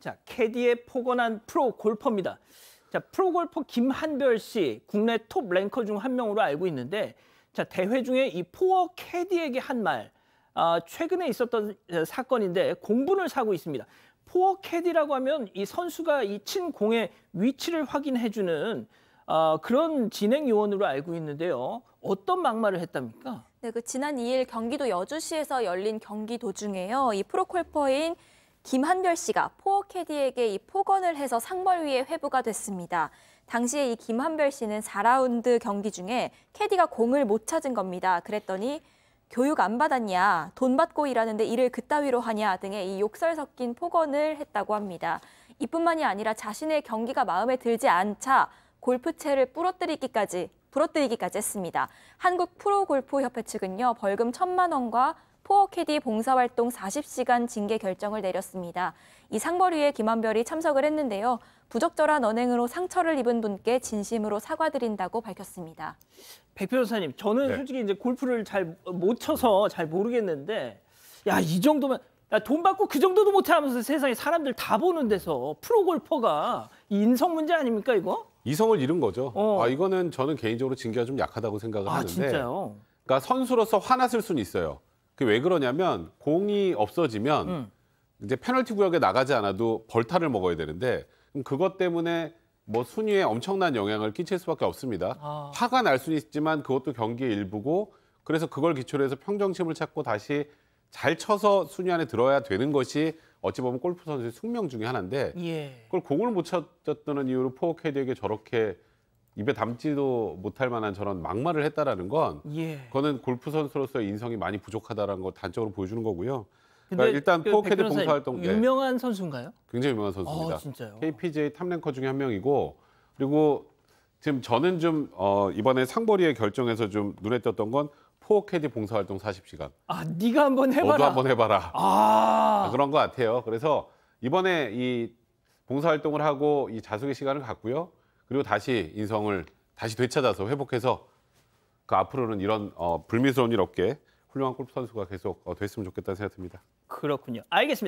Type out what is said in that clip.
자, 캐디의 포근한 프로 골퍼입니다. 자, 프로 골퍼 김한별 씨 국내 톱 랭커 중 한 명으로 알고 있는데 자, 대회 중에 이 포어 캐디에게 한 말. 아, 최근에 있었던 사건인데 공분을 사고 있습니다. 포어 캐디라고 하면 이 선수가 이 친 공의 위치를 확인해 주는 어, 그런 진행 요원으로 알고 있는데요. 어떤 막말을 했답니까? 네, 그 지난 2일 경기도 여주시에서 열린 경기 도중에요. 이프로골퍼인 김한별 씨가 포어캐디에게 이폭언을 해서 상벌 위에 회부가 됐습니다. 당시에 이 김한별 씨는 4라운드 경기 중에 캐디가 공을 못 찾은 겁니다. 그랬더니 교육 안 받았냐, 돈 받고 일하는데 일을 그따위로 하냐 등의 이 욕설 섞인 폭언을 했다고 합니다. 이뿐만이 아니라 자신의 경기가 마음에 들지 않자 골프채를 부러뜨리기까지 부러뜨리기까지 했습니다. 한국 프로골프협회 측은요 벌금 천만 원과 포어캐디 봉사활동 40시간 징계 결정을 내렸습니다. 이 상벌위에 김한별이 참석을 했는데요. 부적절한 언행으로 상처를 입은 분께 진심으로 사과드린다고 밝혔습니다. 백 변호사님, 저는 네. 솔직히 이제 골프를 잘 못 쳐서 잘 모르겠는데 야, 이 정도면 야, 돈 받고 그 정도도 못해 하면서 세상에 사람들 다 보는 데서 프로 골퍼가 인성 문제 아닙니까, 이거? 이성을 잃은 거죠. 어. 아 이거는 저는 개인적으로 징계가 좀 약하다고 생각을 아, 하는데. 진짜요? 그러니까 선수로서 화났을 수는 있어요. 그게 왜 그러냐면 공이 없어지면 음. 이제 페널티 구역에 나가지 않아도 벌타를 먹어야 되는데 그것 때문에 뭐 순위에 엄청난 영향을 끼칠 수밖에 없습니다. 아. 화가 날 수는 있지만 그것도 경기의 일부고 그래서 그걸 기초로 해서 평정심을 찾고 다시 잘 쳐서 순위 안에 들어야 되는 것이 어찌 보면 골프 선수의 숙명 중의 하나인데 예. 그걸 공을 못쳤았다는 이유로 포워캐디에게 저렇게 입에 담지도 못할 만한 저런 막말을 했다라는 건 예. 그거는 골프 선수로서의 인성이 많이 부족하다라는 걸 단적으로 보여주는 거고요. 그러니까 일단 그 포워캐디 봉사활동 네. 유명한 네. 선수인가요? 굉장히 유명한 선수입니다. 아, 진짜요? KPJ 탑랭커 중에 한 명이고 그리고 지금 저는 좀 어, 이번에 상벌이의 결정에서 좀 눈에 띄었던 건 포어캐디 봉사활동 40시간. 아, 네가 한번 해봐라. 너도 한번 해봐라. 아. 아 그런 것 같아요. 그래서 이번에 이 봉사활동을 하고 이 자숙의 시간을 갖고요. 그리고 다시 인성을 다시 되찾아서 회복해서 그 앞으로는 이런 어, 불미스러운 일 없게 훌륭한 골프 선수가 계속 어, 됐으면 좋겠다는 생각 듭니다. 그렇군요. 알겠습니다.